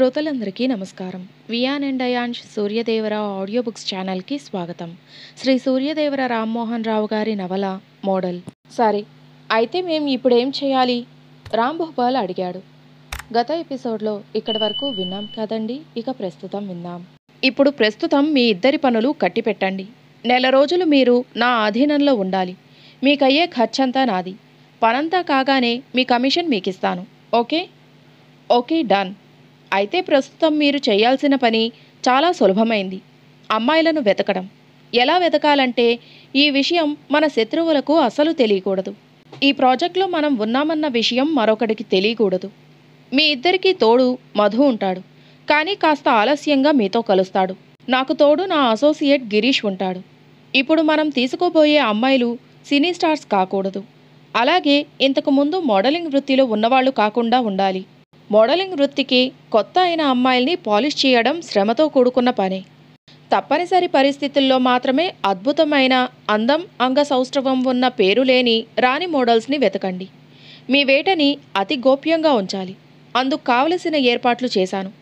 శ్రోతలందరికీ నమస్కారం Viyan and Ayaan Suryadevarao audio books ఛానల్కి స్వాగతం శ్రీ సూర్యదేవర రామ్మోహన్ రావు గారి నవల మోడల్ సరే అయితే మేము ఇప్పుడేం చేయాలి రామ్ భోపాల్ అడిగాడు గత ఎపిసోడ్లో ఇక్కడి వరకు విన్నాం కదండి ఇక ప్రస్తుతం విన్నాం ఇప్పుడు ప్రస్తుతం మీ ఇద్దరి పనులు కట్టిపెట్టండి నెల రోజులు మీరు నా ఆధీనంలో ఉండాలి మీకయ్యే ఖర్చంతా నాది పనంతా కాగానే మీ కమిషన్ మీకిస్తాను ఓకే ఓకే డన్ అయితే ప్రస్తుతం మీరు చేయాల్సిన పని చాలా సులభమైంది అమ్మాయిలను వెతకడం ఎలా వెతకాలంటే ఈ విషయం మన శత్రువులకు అసలు తెలియకూడదు ఈ ప్రాజెక్ట్లో మనం ఉన్నామన్న విషయం మరొకడికి తెలియకూడదు మీ ఇద్దరికీ తోడు మధు ఉంటాడు కానీ కాస్త ఆలస్యంగా మీతో కలుస్తాడు నాకు తోడు నా అసోసియేట్ గిరీష్ ఉంటాడు ఇప్పుడు మనం తీసుకోబోయే అమ్మాయిలు సినీ స్టార్స్ కాకూడదు అలాగే ఇంతకుముందు మోడలింగ్ వృత్తిలో ఉన్నవాళ్ళు కాకుండా ఉండాలి మోడలింగ్ వృత్తికి కొత్త అయిన అమ్మాయిల్ని పాలిష్ చేయడం శ్రమతో కూడుకున్న పని తప్పనిసరి పరిస్థితుల్లో మాత్రమే అద్భుతమైన అందం అంగసౌష్ఠవం ఉన్న పేరు లేని రాణి మోడల్స్ని వెతకండి మీ వేటని అతి గోప్యంగా ఉంచాలి అందుకు కావలసిన ఏర్పాట్లు చేశాను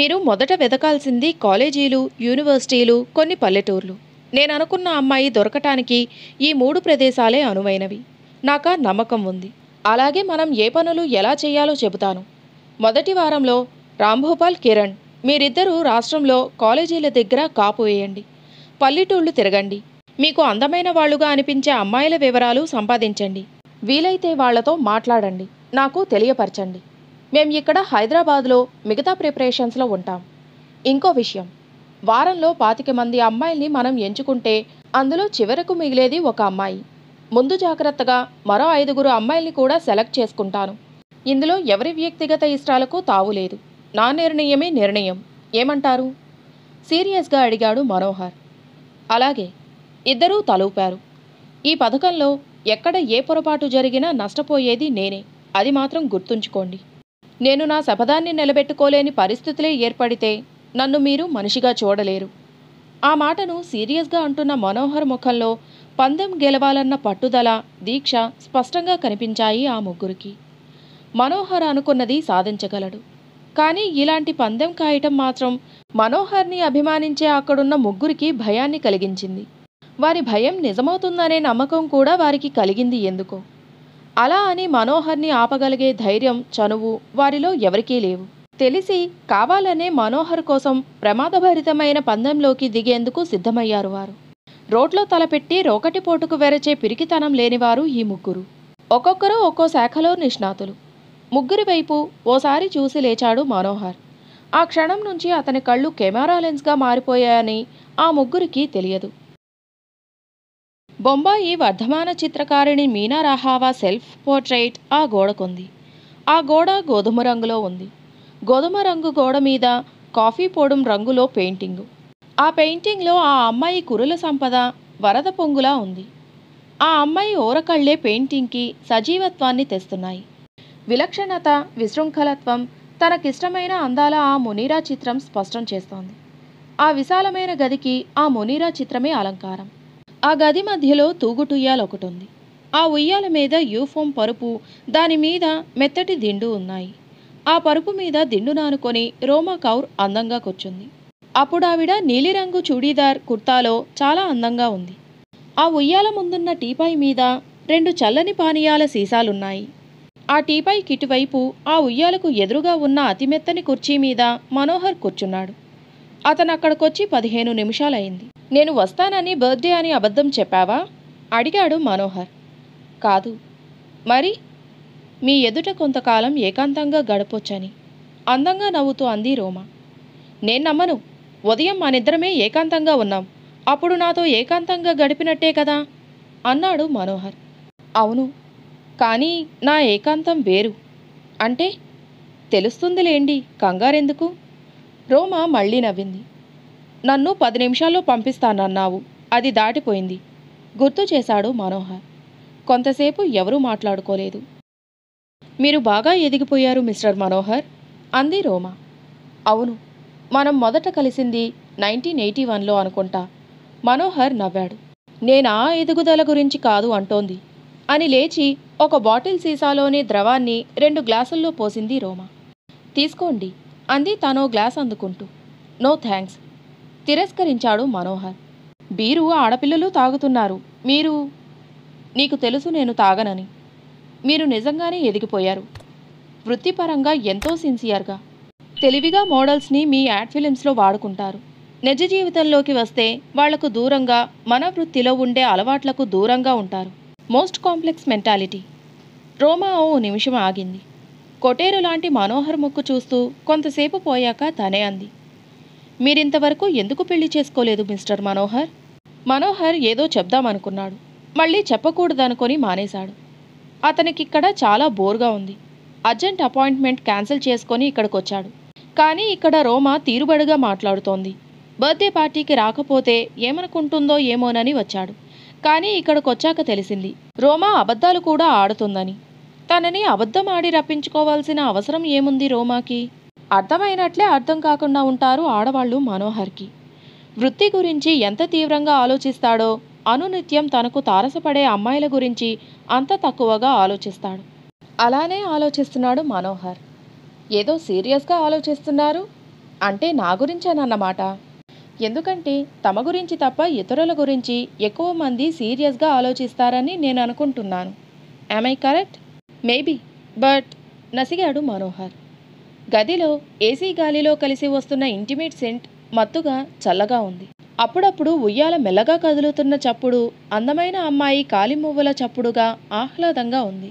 మీరు మొదట వెతకాల్సింది కాలేజీలు యూనివర్సిటీలు కొన్ని పల్లెటూర్లు నేను అనుకున్న అమ్మాయి దొరకటానికి ఈ మూడు ప్రదేశాలే అనువైనవి నాకు నమ్మకం ఉంది అలాగే మనం ఏ పనులు ఎలా చేయాలో చెబుతాను మొదటి వారంలో రాంభూపాల్ కిరణ్ మీరిద్దరూ రాష్ట్రంలో కాలేజీల దగ్గర కాపు వేయండి పల్లెటూళ్ళు తిరగండి మీకు అందమైన వాళ్ళుగా అనిపించే అమ్మాయిల వివరాలు సంపాదించండి వీలైతే వాళ్లతో మాట్లాడండి నాకు తెలియపరచండి మేం ఇక్కడ హైదరాబాద్లో మిగతా ప్రిపరేషన్స్లో ఉంటాం ఇంకో విషయం వారంలో పాతిక మంది అమ్మాయిల్ని మనం ఎంచుకుంటే అందులో చివరకు మిగిలేది ఒక అమ్మాయి ముందు జాగ్రత్తగా మరో ఐదుగురు అమ్మాయిల్ని కూడా సెలెక్ట్ చేసుకుంటాను ఇందులో ఎవరి వ్యక్తిగత ఇష్టాలకు తావులేదు నా నిర్ణయమే నిర్ణయం ఏమంటారు సీరియస్గా అడిగాడు మనోహర్ అలాగే ఇద్దరూ తలూపారు ఈ పథకంలో ఎక్కడ ఏ పొరపాటు జరిగినా నష్టపోయేది నేనే అది మాత్రం గుర్తుంచుకోండి నేను నా శపథాన్ని నిలబెట్టుకోలేని పరిస్థితులే ఏర్పడితే నన్ను మీరు మనిషిగా చూడలేరు ఆ మాటను సీరియస్గా అంటున్న మనోహర్ ముఖంలో పందెం గెలవాలన్న పట్టుదల దీక్ష స్పష్టంగా కనిపించాయి ఆ ముగ్గురికి మనోహర్ అనుకున్నది సాధించగలడు కానీ ఇలాంటి పందెం కాయటం మాత్రం మనోహర్ని అభిమానించే అక్కడున్న ముగ్గురికి భయాన్ని కలిగించింది వారి భయం నిజమవుతుందనే నమ్మకం కూడా వారికి కలిగింది ఎందుకో అలా అని మనోహర్ని ఆపగలిగే ధైర్యం చనువు వారిలో ఎవరికీ లేవు తెలిసి కావాలనే మనోహర్ కోసం ప్రమాదభరితమైన పందెంలోకి దిగేందుకు సిద్ధమయ్యారు వారు రోడ్లో తలపెట్టి రోకటిపోటుకు వెరచే పిరికితనం లేనివారు ఈ ముగ్గురు ఒక్కొక్కరు ఒక్కో శాఖలో నిష్ణాతులు ముగ్గురి వైపు ఓసారి చూసి లేచాడు మనోహర్ ఆ క్షణం నుంచి అతని కళ్ళు కెమెరా లెన్స్గా మారిపోయాయని ఆ ముగ్గురికి తెలియదు బొంబాయి వర్ధమాన చిత్రకారిణి మీనా రాహావా సెల్ఫ్ పోర్ట్రైట్ ఆ గోడకుంది ఆ గోడ గోధుమ రంగులో ఉంది గోధుమ రంగు గోడ మీద కాఫీ పొడం రంగులో పెయింటింగు ఆ పెయింటింగ్లో ఆ అమ్మాయి కురుల సంపద వరద పొంగులా ఉంది ఆ అమ్మాయి ఓరకళ్లే పెయింటింగ్కి సజీవత్వాన్ని తెస్తున్నాయి విలక్షణత విశృంఖలత్వం తనకిష్టమైన అందాల ఆ మునీరా చిత్రం స్పష్టం చేస్తోంది ఆ విశాలమైన గదికి ఆ మునీరా చిత్రమే అలంకారం ఆ గది మధ్యలో తూగుటుయ్యాలు ఒకటి ఉంది ఆ ఉయ్యాల మీద యూఫోమ్ పరుపు దాని మీద మెత్తటి దిండు ఉన్నాయి ఆ పరుపు మీద దిండు నానుకొని రోమా కౌర్ అందంగా కూర్చుంది అప్పుడావిడ నీలిరంగు చూడీదార్ కుర్తాలో చాలా అందంగా ఉంది ఆ ఉయ్యాల ముందున్న టీపాయ్ మీద రెండు చల్లని పానీయాల సీసాలున్నాయి ఆ టీపై కిటువైపు ఆ ఉయ్యాలకు ఎదురుగా ఉన్న అతిమెత్తని కుర్చీ మీద మనోహర్ కూర్చున్నాడు అతను అక్కడికొచ్చి పదిహేను నిమిషాలైంది నేను వస్తానని బర్త్డే అని అబద్ధం చెప్పావా అడిగాడు మనోహర్ కాదు మరి మీ ఎదుట కొంతకాలం ఏకాంతంగా గడపొచ్చని అందంగా నవ్వుతూ అంది రోమా నేను నమ్మను ఉదయం మనిద్దరమే ఏకాంతంగా ఉన్నాం అప్పుడు నాతో ఏకాంతంగా గడిపినట్టే కదా అన్నాడు మనోహర్ అవును కానీ నా ఏకాంతం వేరు అంటే తెలుస్తుందిలేండి కంగారెందుకు రోమా మళ్ళీ నవ్వింది నన్ను పది నిమిషాల్లో పంపిస్తానన్నావు అది దాటిపోయింది గుర్తు చేశాడు మనోహర్ కొంతసేపు ఎవరూ మాట్లాడుకోలేదు మీరు బాగా ఎదిగిపోయారు మిస్టర్ మనోహర్ అంది రోమా అవును మనం మొదట కలిసింది నైన్టీన్ ఎయిటీ వన్లో అనుకుంటా మనోహర్ నవ్వాడు నేనా ఎదుగుదల గురించి కాదు అంటోంది అని లేచి ఒక బాటిల్ సీసాలోని ద్రవాన్ని రెండు గ్లాసుల్లో పోసింది రోమా తీసుకోండి అంది తనో గ్లాస్ అందుకుంటూ నో థ్యాంక్స్ తిరస్కరించాడు మనోహర్ బీరు ఆడపిల్లలు తాగుతున్నారు మీరు నీకు తెలుసు నేను తాగనని మీరు నిజంగానే ఎదిగిపోయారు వృత్తిపరంగా ఎంతో సిన్సియర్గా తెలివిగా మోడల్స్ని మీ యాడ్ ఫిలిమ్స్లో వాడుకుంటారు నిజ జీవితంలోకి వస్తే వాళ్లకు దూరంగా మన వృత్తిలో ఉండే అలవాట్లకు దూరంగా ఉంటారు మోస్ట్ కాంప్లెక్స్ మెంటాలిటీ రోమా ఓ నిమిషం ఆగింది కొటేరు లాంటి మనోహర్ ముక్కు చూస్తూ కొంతసేపు పోయాక తనే అంది మీరింతవరకు ఎందుకు పెళ్లి చేసుకోలేదు మిస్టర్ మనోహర్ మనోహర్ ఏదో చెప్దామనుకున్నాడు మళ్ళీ చెప్పకూడదనుకొని మానేశాడు అతనికిక్కడ చాలా బోర్గా ఉంది అర్జెంట్ అపాయింట్మెంట్ క్యాన్సిల్ చేసుకొని ఇక్కడికొచ్చాడు కానీ ఇక్కడ రోమా తీరుబడిగా మాట్లాడుతోంది బర్త్డే పార్టీకి రాకపోతే ఏమనుకుంటుందో ఏమోనని వచ్చాడు కానీ ఇక్కడికి వచ్చాక తెలిసింది రోమా అబద్ధాలు కూడా ఆడుతుందని తనని అబద్ధం ఆడి రప్పించుకోవాల్సిన అవసరం ఏముంది రోమాకి అర్థమైనట్లే అర్థం కాకుండా ఉంటారు ఆడవాళ్లు మనోహర్కి వృత్తి గురించి ఎంత తీవ్రంగా ఆలోచిస్తాడో అనునిత్యం తనకు తారసపడే అమ్మాయిల గురించి అంత తక్కువగా ఆలోచిస్తాడు అలానే ఆలోచిస్తున్నాడు మనోహర్ ఏదో సీరియస్గా ఆలోచిస్తున్నారు అంటే నా గురించేనన్నమాట ఎందుకంటే తమ గురించి తప్ప ఇతరుల గురించి ఎక్కువ మంది సీరియస్గా ఆలోచిస్తారని నేను అనుకుంటున్నాను ఐ కరెక్ట్ మేబీ బట్ నసిగాడు మనోహర్ గదిలో ఏసీ గాలిలో కలిసి వస్తున్న ఇంటిమేట్ సెంట్ మత్తుగా చల్లగా ఉంది అప్పుడప్పుడు ఉయ్యాల మెల్లగా కదులుతున్న చప్పుడు అందమైన అమ్మాయి కాలిమువ్వుల చప్పుడుగా ఆహ్లాదంగా ఉంది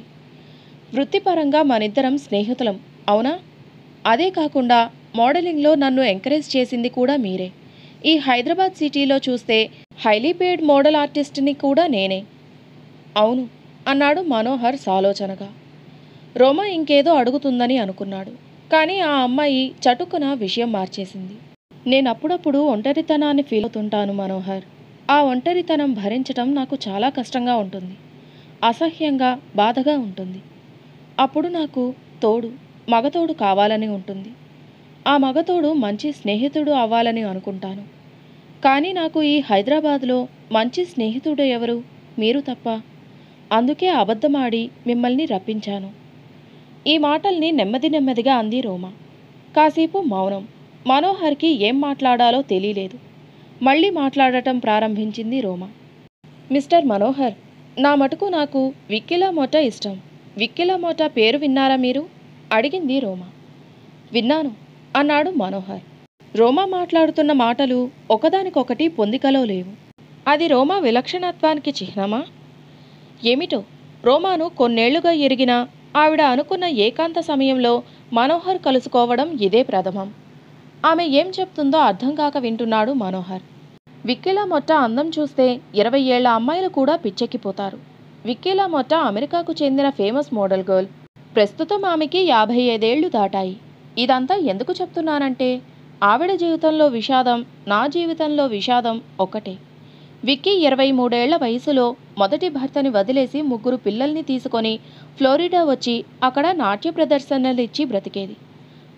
వృత్తిపరంగా మనిద్దరం స్నేహితులం అవునా అదే కాకుండా మోడలింగ్లో నన్ను ఎంకరేజ్ చేసింది కూడా మీరే ఈ హైదరాబాద్ సిటీలో చూస్తే హైలీ పేడ్ మోడల్ ఆర్టిస్ట్ని కూడా నేనే అవును అన్నాడు మనోహర్ సాలోచనగా రోమ ఇంకేదో అడుగుతుందని అనుకున్నాడు కానీ ఆ అమ్మాయి చటుకున విషయం మార్చేసింది నేను అప్పుడప్పుడు ఒంటరితనాన్ని ఫీల్ అవుతుంటాను మనోహర్ ఆ ఒంటరితనం భరించటం నాకు చాలా కష్టంగా ఉంటుంది అసహ్యంగా బాధగా ఉంటుంది అప్పుడు నాకు తోడు మగతోడు కావాలని ఉంటుంది ఆ మగతోడు మంచి స్నేహితుడు అవ్వాలని అనుకుంటాను కానీ నాకు ఈ హైదరాబాద్లో మంచి స్నేహితుడు ఎవరు మీరు తప్ప అందుకే అబద్ధమాడి మిమ్మల్ని రప్పించాను ఈ మాటల్ని నెమ్మది నెమ్మదిగా అంది రోమ కాసేపు మౌనం మనోహర్కి ఏం మాట్లాడాలో తెలియలేదు మళ్ళీ మాట్లాడటం ప్రారంభించింది రోమ మిస్టర్ మనోహర్ నా మటుకు నాకు మోట ఇష్టం మోట పేరు విన్నారా మీరు అడిగింది రోమ విన్నాను అన్నాడు మనోహర్ రోమా మాట్లాడుతున్న మాటలు ఒకదానికొకటి పొందికలో లేవు అది రోమా విలక్షణత్వానికి చిహ్నమా ఏమిటో రోమాను కొన్నేళ్లుగా ఎరిగిన ఆవిడ అనుకున్న ఏకాంత సమయంలో మనోహర్ కలుసుకోవడం ఇదే ప్రథమం ఆమె ఏం చెప్తుందో అర్థం కాక వింటున్నాడు మనోహర్ విక్కీలా మొట్ట అందం చూస్తే ఇరవై ఏళ్ల అమ్మాయిలు కూడా పిచ్చెక్కిపోతారు విక్కీలా మొట్ట అమెరికాకు చెందిన ఫేమస్ మోడల్ గర్ల్ ప్రస్తుతం ఆమెకి యాభై ఐదేళ్లు దాటాయి ఇదంతా ఎందుకు చెప్తున్నానంటే ఆవిడ జీవితంలో విషాదం నా జీవితంలో విషాదం ఒకటే విక్కీ ఇరవై మూడేళ్ల వయసులో మొదటి భర్తని వదిలేసి ముగ్గురు పిల్లల్ని తీసుకొని ఫ్లోరిడా వచ్చి అక్కడ నాట్య ప్రదర్శనలు ఇచ్చి బ్రతికేది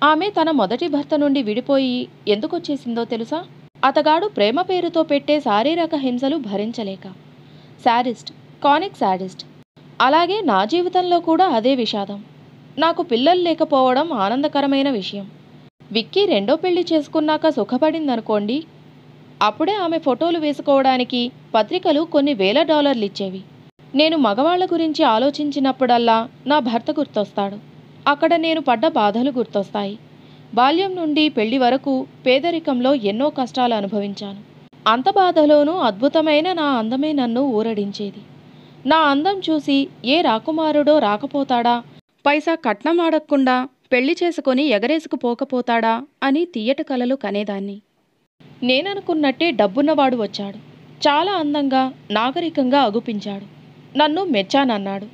ఆమె తన మొదటి భర్త నుండి విడిపోయి ఎందుకొచ్చేసిందో తెలుసా అతగాడు ప్రేమ పేరుతో పెట్టే శారీరక హింసలు భరించలేక శారిస్ట్ కానిక్ శారిస్ట్ అలాగే నా జీవితంలో కూడా అదే విషాదం నాకు పిల్లలు లేకపోవడం ఆనందకరమైన విషయం విక్కీ రెండో పెళ్లి చేసుకున్నాక సుఖపడిందనుకోండి అప్పుడే ఆమె ఫోటోలు వేసుకోవడానికి పత్రికలు కొన్ని వేల డాలర్లు ఇచ్చేవి నేను మగవాళ్ల గురించి ఆలోచించినప్పుడల్లా నా భర్త గుర్తొస్తాడు అక్కడ నేను పడ్డ బాధలు గుర్తొస్తాయి బాల్యం నుండి పెళ్లి వరకు పేదరికంలో ఎన్నో కష్టాలు అనుభవించాను అంత బాధలోనూ అద్భుతమైన నా అందమే నన్ను ఊరడించేది నా అందం చూసి ఏ రాకుమారుడో రాకపోతాడా పైసా కట్నం ఆడకుండా పెళ్లి చేసుకొని ఎగరేసుకు పోకపోతాడా అని తీయట కలలు కనేదాన్ని నేననుకున్నట్టే డబ్బున్నవాడు వచ్చాడు చాలా అందంగా నాగరికంగా అగుపించాడు నన్ను మెచ్చానన్నాడు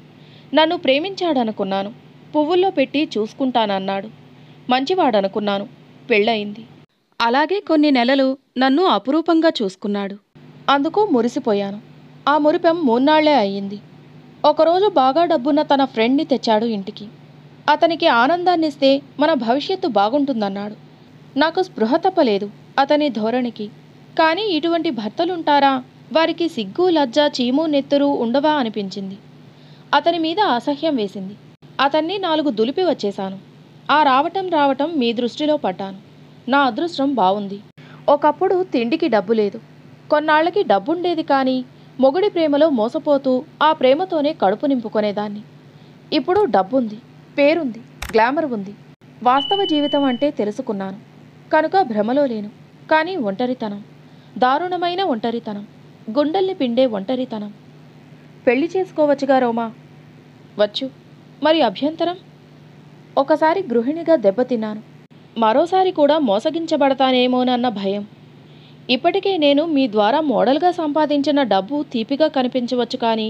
నన్ను ప్రేమించాడనుకున్నాను పువ్వుల్లో పెట్టి చూసుకుంటానన్నాడు మంచివాడనుకున్నాను పెళ్ళయింది అలాగే కొన్ని నెలలు నన్ను అపురూపంగా చూసుకున్నాడు అందుకు మురిసిపోయాను ఆ మురిపెం మూన్నాళ్లే అయ్యింది ఒకరోజు బాగా డబ్బున్న తన ఫ్రెండ్ని తెచ్చాడు ఇంటికి అతనికి ఆనందాన్నిస్తే మన భవిష్యత్తు బాగుంటుందన్నాడు నాకు స్పృహ తప్పలేదు అతని ధోరణికి కానీ ఇటువంటి భర్తలుంటారా వారికి సిగ్గు లజ్జ చీము నెత్తురు ఉండవా అనిపించింది అతని మీద అసహ్యం వేసింది అతన్ని నాలుగు దులిపి వచ్చేశాను ఆ రావటం రావటం మీ దృష్టిలో పడ్డాను నా అదృష్టం బాగుంది ఒకప్పుడు తిండికి డబ్బు లేదు కొన్నాళ్ళకి డబ్బుండేది కానీ మొగుడి ప్రేమలో మోసపోతూ ఆ ప్రేమతోనే కడుపు నింపుకునేదాన్ని ఇప్పుడు డబ్బుంది పేరుంది గ్లామర్ ఉంది వాస్తవ జీవితం అంటే తెలుసుకున్నాను కనుక భ్రమలో లేను కానీ ఒంటరితనం దారుణమైన ఒంటరితనం గుండెల్ని పిండే ఒంటరితనం పెళ్లి చేసుకోవచ్చుగా రోమా వచ్చు మరి అభ్యంతరం ఒకసారి గృహిణిగా దెబ్బతిన్నాను మరోసారి కూడా మోసగించబడతానేమోనన్న భయం ఇప్పటికే నేను మీ ద్వారా మోడల్గా సంపాదించిన డబ్బు తీపిగా కనిపించవచ్చు కానీ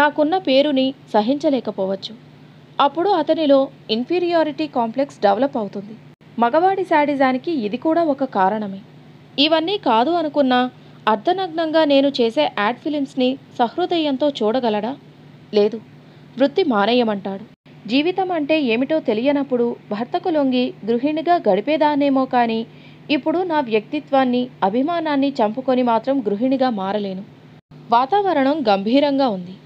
నాకున్న పేరుని సహించలేకపోవచ్చు అప్పుడు అతనిలో ఇన్ఫీరియారిటీ కాంప్లెక్స్ డెవలప్ అవుతుంది మగవాడి శాడిజానికి ఇది కూడా ఒక కారణమే ఇవన్నీ కాదు అనుకున్న అర్ధనగ్నంగా నేను చేసే యాడ్ ఫిలిమ్స్ని సహృదయంతో చూడగలడా లేదు వృత్తి మానేయమంటాడు జీవితం అంటే ఏమిటో తెలియనప్పుడు భర్తకు లొంగి గృహిణిగా గడిపేదానేమో కానీ ఇప్పుడు నా వ్యక్తిత్వాన్ని అభిమానాన్ని చంపుకొని మాత్రం గృహిణిగా మారలేను వాతావరణం గంభీరంగా ఉంది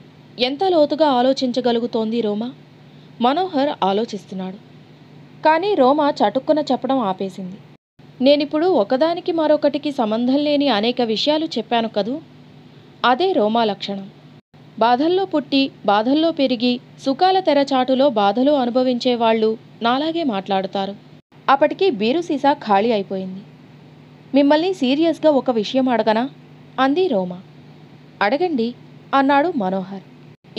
ఎంత లోతుగా ఆలోచించగలుగుతోంది రోమా మనోహర్ ఆలోచిస్తున్నాడు కానీ రోమ చటుక్కున చెప్పడం ఆపేసింది నేనిప్పుడు ఒకదానికి మరొకటికి సంబంధం లేని అనేక విషయాలు చెప్పాను కదూ అదే రోమా లక్షణం బాధల్లో పుట్టి బాధల్లో పెరిగి సుఖాల తెరచాటులో బాధలు అనుభవించే వాళ్ళు నాలాగే మాట్లాడతారు అప్పటికి బీరు సీసా ఖాళీ అయిపోయింది మిమ్మల్ని సీరియస్గా ఒక విషయం అడగనా అంది రోమా అడగండి అన్నాడు మనోహర్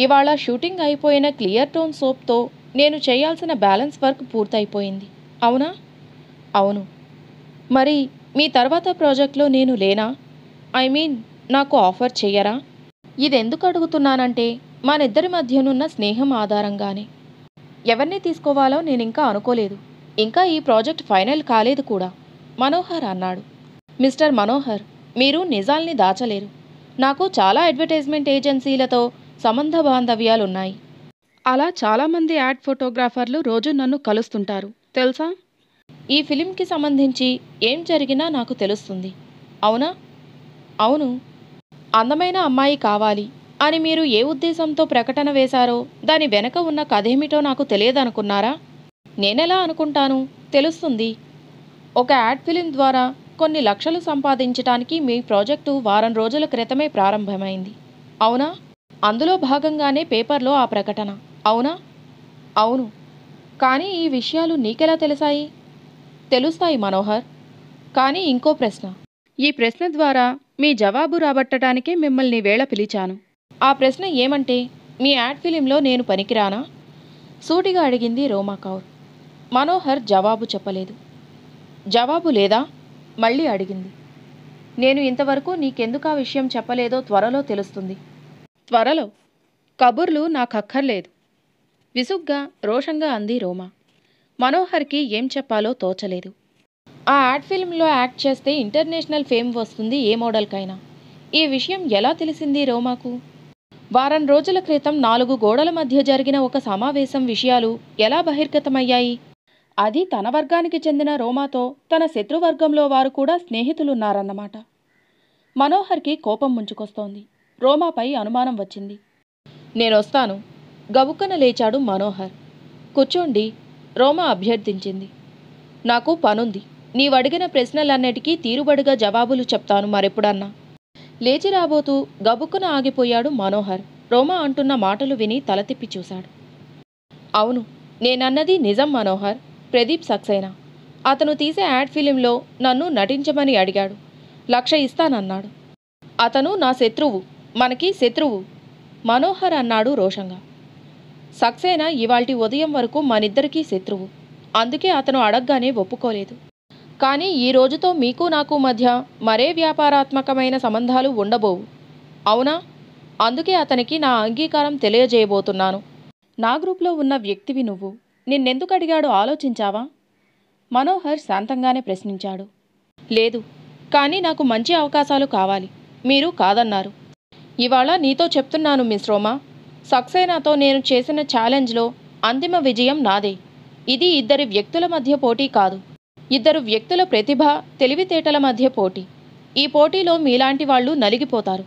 ఇవాళ షూటింగ్ అయిపోయిన క్లియర్ టోన్ సోప్తో నేను చేయాల్సిన బ్యాలెన్స్ వర్క్ పూర్తయిపోయింది అవునా అవును మరి మీ తర్వాత ప్రాజెక్ట్లో నేను లేనా ఐ మీన్ నాకు ఆఫర్ చెయ్యరా ఇదెందుకు అడుగుతున్నానంటే మానిద్దరి మధ్యనున్న స్నేహం ఆధారంగానే ఎవరిని తీసుకోవాలో నేను ఇంకా అనుకోలేదు ఇంకా ఈ ప్రాజెక్ట్ ఫైనల్ కాలేదు కూడా మనోహర్ అన్నాడు మిస్టర్ మనోహర్ మీరు నిజాల్ని దాచలేరు నాకు చాలా అడ్వర్టైజ్మెంట్ ఏజెన్సీలతో సంబంధ బాంధవ్యాలున్నాయి అలా చాలామంది యాడ్ ఫోటోగ్రాఫర్లు రోజు నన్ను కలుస్తుంటారు తెలుసా ఈ ఫిలింకి సంబంధించి ఏం జరిగినా నాకు తెలుస్తుంది అవునా అవును అందమైన అమ్మాయి కావాలి అని మీరు ఏ ఉద్దేశంతో ప్రకటన వేశారో దాని వెనక ఉన్న కథేమిటో నాకు తెలియదనుకున్నారా నేనెలా అనుకుంటాను తెలుస్తుంది ఒక యాడ్ ఫిలిం ద్వారా కొన్ని లక్షలు సంపాదించటానికి మీ ప్రాజెక్టు వారం రోజుల క్రితమే ప్రారంభమైంది అవునా అందులో భాగంగానే పేపర్లో ఆ ప్రకటన అవునా అవును కానీ ఈ విషయాలు నీకెలా తెలిసాయి తెలుస్తాయి మనోహర్ కానీ ఇంకో ప్రశ్న ఈ ప్రశ్న ద్వారా మీ జవాబు రాబట్టడానికే మిమ్మల్ని వేళ పిలిచాను ఆ ప్రశ్న ఏమంటే మీ యాడ్ ఫిలింలో నేను పనికిరానా సూటిగా అడిగింది రోమా కౌర్ మనోహర్ జవాబు చెప్పలేదు జవాబు లేదా మళ్ళీ అడిగింది నేను ఇంతవరకు నీకెందుకు ఆ విషయం చెప్పలేదో త్వరలో తెలుస్తుంది త్వరలో కబుర్లు నాకక్కర్లేదు విసుగ్గా రోషంగా అంది రోమా మనోహర్కి ఏం చెప్పాలో తోచలేదు ఆ యాడ్ ఫిల్మ్లో యాక్ట్ చేస్తే ఇంటర్నేషనల్ ఫేమ్ వస్తుంది ఏ మోడల్కైనా ఈ విషయం ఎలా తెలిసింది రోమాకు వారం రోజుల క్రితం నాలుగు గోడల మధ్య జరిగిన ఒక సమావేశం విషయాలు ఎలా బహిర్గతమయ్యాయి అది తన వర్గానికి చెందిన రోమాతో తన శత్రువర్గంలో వారు కూడా స్నేహితులున్నారన్నమాట మనోహర్కి కోపం ముంచుకొస్తోంది రోమాపై అనుమానం వచ్చింది నేనొస్తాను గబుక్కన లేచాడు మనోహర్ కూర్చోండి రోమా అభ్యర్థించింది నాకు పనుంది నీవడిగిన ప్రశ్నలన్నిటికీ తీరుబడిగా జవాబులు చెప్తాను మరెప్పుడన్నా లేచి రాబోతూ గబుక్కున ఆగిపోయాడు మనోహర్ రోమా అంటున్న మాటలు విని తల తిప్పి చూశాడు అవును నేనన్నది నిజం మనోహర్ ప్రదీప్ సక్సేనా అతను తీసే యాడ్ ఫిలింలో నన్ను నటించమని అడిగాడు లక్ష ఇస్తానన్నాడు అతను నా శత్రువు మనకి శత్రువు మనోహర్ అన్నాడు రోషంగా సక్సేనా ఇవాల్టి ఉదయం వరకు మనిద్దరికీ శత్రువు అందుకే అతను అడగగానే ఒప్పుకోలేదు కానీ ఈ రోజుతో మీకు నాకు మధ్య మరే వ్యాపారాత్మకమైన సంబంధాలు ఉండబోవు అవునా అందుకే అతనికి నా అంగీకారం తెలియజేయబోతున్నాను నా గ్రూప్లో ఉన్న వ్యక్తివి నువ్వు నిన్నెందుకు అడిగాడు ఆలోచించావా మనోహర్ శాంతంగానే ప్రశ్నించాడు లేదు కానీ నాకు మంచి అవకాశాలు కావాలి మీరు కాదన్నారు ఇవాళ నీతో చెప్తున్నాను మిస్ రోమా సక్సేనాతో నేను చేసిన ఛాలెంజ్లో అంతిమ విజయం నాదే ఇది ఇద్దరి వ్యక్తుల మధ్య పోటీ కాదు ఇద్దరు వ్యక్తుల ప్రతిభ తెలివితేటల మధ్య పోటీ ఈ పోటీలో మీలాంటి వాళ్ళు నలిగిపోతారు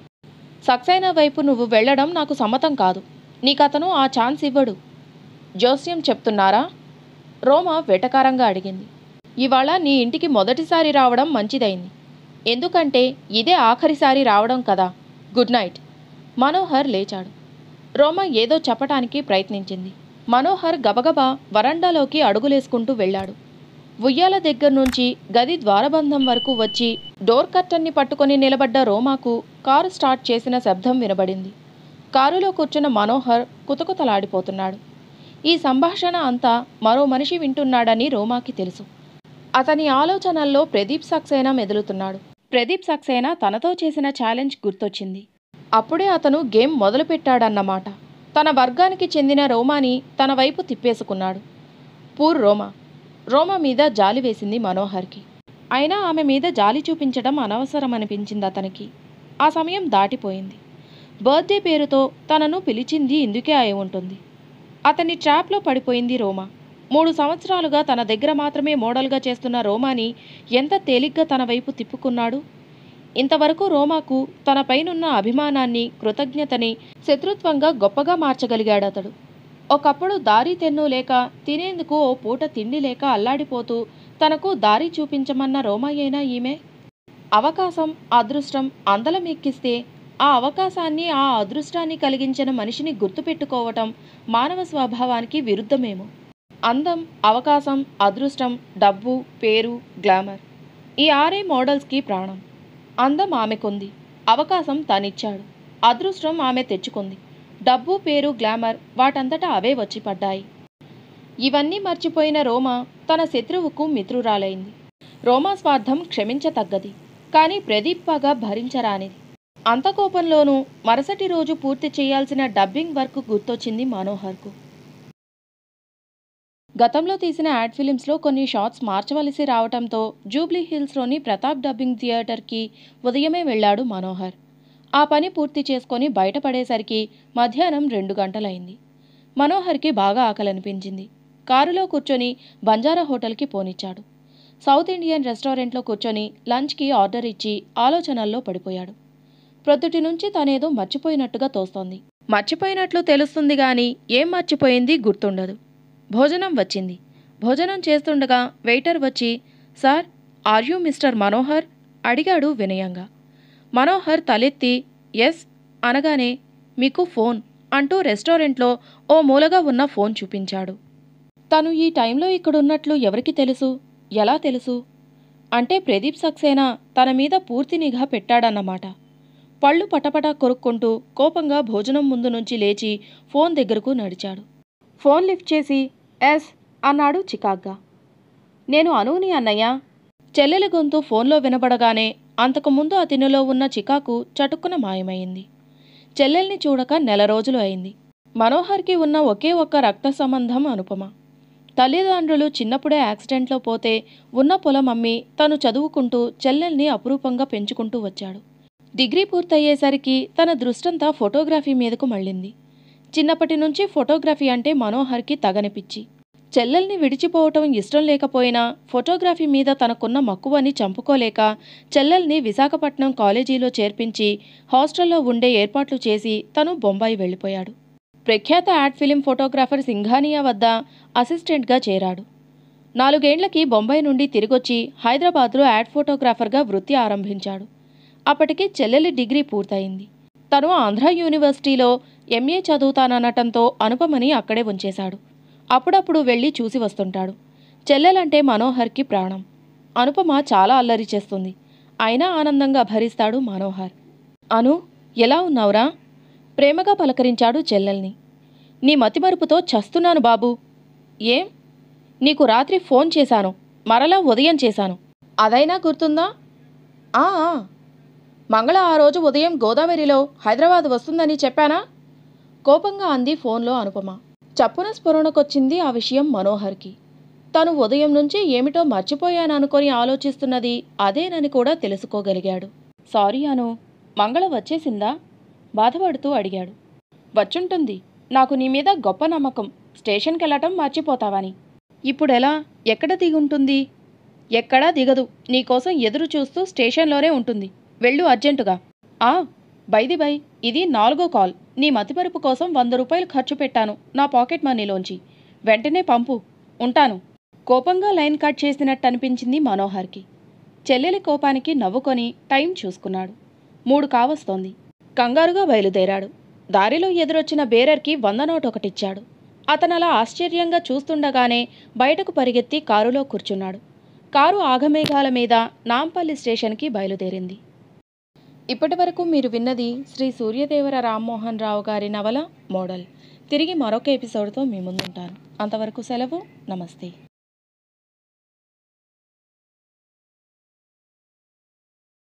సక్సేనా వైపు నువ్వు వెళ్ళడం నాకు సమ్మతం కాదు నీకతను ఆ ఛాన్స్ ఇవ్వడు జోస్యం చెప్తున్నారా రోమా వెటకారంగా అడిగింది ఇవాళ నీ ఇంటికి మొదటిసారి రావడం మంచిదైంది ఎందుకంటే ఇదే ఆఖరిసారి రావడం కదా గుడ్ నైట్ మనోహర్ లేచాడు రోమ ఏదో చెప్పటానికి ప్రయత్నించింది మనోహర్ గబగబా వరండాలోకి అడుగులేసుకుంటూ వెళ్ళాడు ఉయ్యాల దగ్గర నుంచి గది ద్వారబంధం వరకు వచ్చి డోర్ కర్టన్ని పట్టుకొని నిలబడ్డ రోమాకు కారు స్టార్ట్ చేసిన శబ్దం వినబడింది కారులో కూర్చున్న మనోహర్ కుతకుతలాడిపోతున్నాడు ఈ సంభాషణ అంతా మరో మనిషి వింటున్నాడని రోమాకి తెలుసు అతని ఆలోచనల్లో ప్రదీప్ సక్సేనా మెదులుతున్నాడు ప్రదీప్ సక్సేనా తనతో చేసిన ఛాలెంజ్ గుర్తొచ్చింది అప్పుడే అతను గేమ్ మొదలుపెట్టాడన్నమాట తన వర్గానికి చెందిన రోమాని తన వైపు తిప్పేసుకున్నాడు పూర్ రోమా రోమా మీద జాలి వేసింది మనోహర్కి అయినా ఆమె మీద జాలి చూపించడం అనవసరం అనిపించింది అతనికి ఆ సమయం దాటిపోయింది బర్త్డే పేరుతో తనను పిలిచింది ఇందుకే అయి ఉంటుంది అతని ట్రాప్లో పడిపోయింది రోమా మూడు సంవత్సరాలుగా తన దగ్గర మాత్రమే మోడల్గా చేస్తున్న రోమాని ఎంత తేలిగ్గా తన వైపు తిప్పుకున్నాడు ఇంతవరకు రోమాకు తన పైనున్న అభిమానాన్ని కృతజ్ఞతని శత్రుత్వంగా గొప్పగా మార్చగలిగాడు అతడు ఒకప్పుడు దారి తెన్ను లేక తినేందుకు ఓ పూట తిండి లేక అల్లాడిపోతూ తనకు దారి చూపించమన్న రోమయ్యేనా ఈమె అవకాశం అదృష్టం అందలం ఎక్కిస్తే ఆ అవకాశాన్ని ఆ అదృష్టాన్ని కలిగించిన మనిషిని గుర్తుపెట్టుకోవటం మానవ స్వభావానికి విరుద్ధమేమో అందం అవకాశం అదృష్టం డబ్బు పేరు గ్లామర్ ఈ ఆరే మోడల్స్కి ప్రాణం అందం ఆమెకుంది అవకాశం తనిచ్చాడు అదృష్టం ఆమె తెచ్చుకుంది డబ్బు పేరు గ్లామర్ వాటంతటా అవే వచ్చి పడ్డాయి ఇవన్నీ మర్చిపోయిన రోమా తన శత్రువుకు మిత్రురాలైంది రోమా స్వార్థం క్షమించతగ్గది కానీ ప్రదీప్ పగ భరించరానిది అంత కోపంలోనూ మరుసటి రోజు పూర్తి చేయాల్సిన డబ్బింగ్ వర్క్ గుర్తొచ్చింది మనోహర్కు గతంలో తీసిన యాడ్ ఫిలిమ్స్లో కొన్ని షాట్స్ మార్చవలసి రావడంతో జూబ్లీ హిల్స్లోని ప్రతాప్ డబ్బింగ్ థియేటర్కి ఉదయమే వెళ్ళాడు మనోహర్ ఆ పని పూర్తి చేసుకొని బయటపడేసరికి మధ్యాహ్నం రెండు గంటలైంది మనోహర్కి బాగా ఆకలనిపించింది కారులో కూర్చొని బంజారా హోటల్కి పోనిచ్చాడు సౌత్ ఇండియన్ రెస్టారెంట్లో కూర్చొని లంచ్కి ఆర్డర్ ఇచ్చి ఆలోచనల్లో పడిపోయాడు ప్రొద్దుటి నుంచి తనేదో మర్చిపోయినట్టుగా తోస్తోంది మర్చిపోయినట్లు తెలుస్తుంది గాని ఏం మర్చిపోయింది గుర్తుండదు భోజనం వచ్చింది భోజనం చేస్తుండగా వెయిటర్ వచ్చి sir are you mister Manohar అడిగాడు వినయంగా మనోహర్ తలెత్తి ఎస్ అనగానే మీకు ఫోన్ అంటూ రెస్టారెంట్లో ఓ మూలగా ఉన్న ఫోన్ చూపించాడు తను ఈ టైంలో ఇక్కడున్నట్లు ఎవరికి తెలుసు ఎలా తెలుసు అంటే ప్రదీప్ సక్సేనా తన మీద పూర్తి నిఘా పెట్టాడన్నమాట పళ్ళు పటపటా కొరుక్కుంటూ కోపంగా భోజనం ముందు నుంచి లేచి ఫోన్ దగ్గరకు నడిచాడు ఫోన్ లిఫ్ట్ చేసి ఎస్ అన్నాడు చికాగ్గా నేను అనుని అన్నయ్య చెల్లెల గొంతు ఫోన్లో వినబడగానే అంతకుముందు అతనిలో ఉన్న చికాకు చటుక్కున మాయమైంది చెల్లెల్ని చూడక నెల రోజులు అయింది మనోహర్కి ఉన్న ఒకే ఒక్క రక్త సంబంధం అనుపమ తల్లిదండ్రులు చిన్నప్పుడే యాక్సిడెంట్లో పోతే ఉన్న పొలం అమ్మి తను చదువుకుంటూ చెల్లెల్ని అపురూపంగా పెంచుకుంటూ వచ్చాడు డిగ్రీ పూర్తయ్యేసరికి తన దృష్టంతా ఫోటోగ్రఫీ మీదకు మళ్ళింది చిన్నప్పటి నుంచి ఫోటోగ్రఫీ అంటే మనోహర్కి తగనిపిచ్చి చెల్లెల్ని విడిచిపోవటం ఇష్టం లేకపోయినా ఫోటోగ్రఫీ మీద తనకున్న మక్కువని చంపుకోలేక చెల్లెల్ని విశాఖపట్నం కాలేజీలో చేర్పించి హాస్టల్లో ఉండే ఏర్పాట్లు చేసి తను బొంబాయి వెళ్ళిపోయాడు ప్రఖ్యాత యాడ్ ఫిలిం ఫోటోగ్రాఫర్ సింఘానియా వద్ద అసిస్టెంట్గా చేరాడు నాలుగేండ్లకి బొంబాయి నుండి తిరిగొచ్చి హైదరాబాద్లో యాడ్ ఫోటోగ్రాఫర్గా వృత్తి ఆరంభించాడు అప్పటికి చెల్లెలి డిగ్రీ పూర్తయింది తను ఆంధ్ర యూనివర్సిటీలో ఎంఏ చదువుతాననటంతో అనుపమని అక్కడే ఉంచేశాడు అప్పుడప్పుడు వెళ్ళి చూసి వస్తుంటాడు చెల్లెలంటే మనోహర్కి ప్రాణం అనుపమ చాలా అల్లరి చేస్తుంది అయినా ఆనందంగా భరిస్తాడు మనోహర్ అను ఎలా ఉన్నావురా ప్రేమగా పలకరించాడు చెల్లెల్ని నీ మతిమరుపుతో చస్తున్నాను బాబు ఏం నీకు రాత్రి ఫోన్ చేశాను మరలా ఉదయం చేశాను అదైనా గుర్తుందా ఆ మంగళ ఆ రోజు ఉదయం గోదావరిలో హైదరాబాద్ వస్తుందని చెప్పానా కోపంగా అంది ఫోన్లో అనుపమ చప్పున స్ఫురణకొచ్చింది ఆ విషయం మనోహర్కి తను ఉదయం నుంచి ఏమిటో మర్చిపోయాననుకొని ఆలోచిస్తున్నది అదేనని కూడా తెలుసుకోగలిగాడు సారీ అను మంగళ వచ్చేసిందా బాధపడుతూ అడిగాడు వచ్చుంటుంది నాకు నీ మీద గొప్ప నమ్మకం స్టేషన్కి వెళ్ళటం మర్చిపోతావని ఇప్పుడెలా ఎక్కడ దిగుంటుంది ఎక్కడా దిగదు నీకోసం ఎదురు చూస్తూ స్టేషన్లోనే ఉంటుంది వెళ్ళు అర్జెంటుగా ఆ బైది బై ఇది నాలుగో కాల్ నీ మతిపరుపు కోసం వంద రూపాయలు ఖర్చు పెట్టాను నా పాకెట్ మనీలోంచి వెంటనే పంపు ఉంటాను కోపంగా లైన్ కట్ చేసినట్టు అనిపించింది మనోహర్కి చెల్లెలి కోపానికి నవ్వుకొని టైం చూసుకున్నాడు మూడు కావస్తోంది కంగారుగా బయలుదేరాడు దారిలో ఎదురొచ్చిన బేరర్కి వంద నోట్ ఒకటిచ్చాడు అతనలా ఆశ్చర్యంగా చూస్తుండగానే బయటకు పరిగెత్తి కారులో కూర్చున్నాడు కారు ఆగమేఘాల మీద నాంపల్లి స్టేషన్కి బయలుదేరింది ఇప్పటి వరకు మీరు విన్నది శ్రీ సూర్యదేవర రామ్మోహన్ రావు గారి నవల మోడల్ తిరిగి మరొక ఎపిసోడ్తో మీ ముందుంటాను అంతవరకు సెలవు నమస్తే